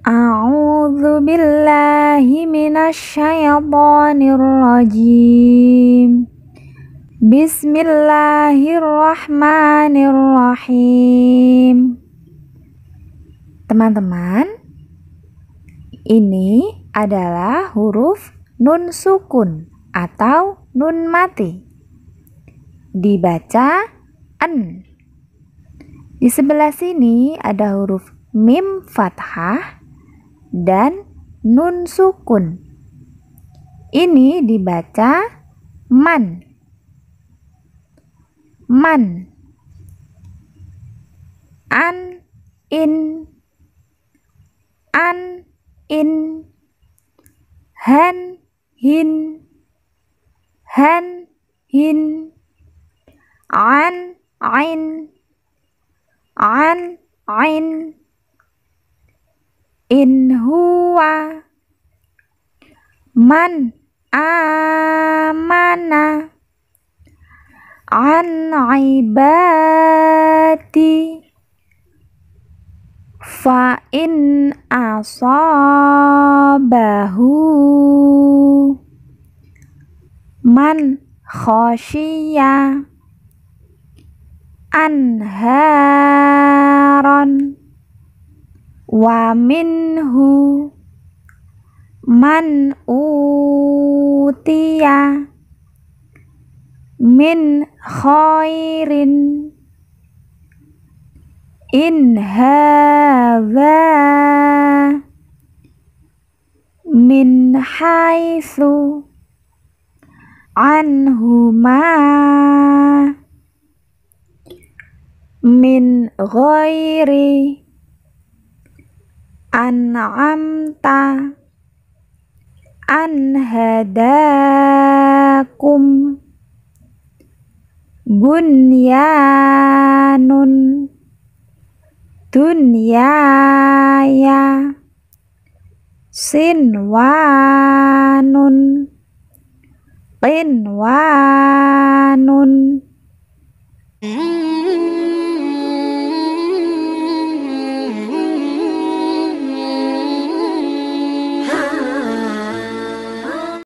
A'udzu billahi من الشيطان الرجيم Teman-teman, ini adalah huruf nun sukun atau nun mati. Dibaca an. Di sebelah sini ada huruf mim fathah dan nun sukun. Ini dibaca man. Man. An in an in hen, hin hen, hin an ain an ain In huwa man amana an ibadi fa in asabahu man khashiya anha wa minhu man utiya min khairin in hadza min haitsu anhuma min ghairi an'amta an hadakum bunyanun dunyaya sinwanun qinwanun mm.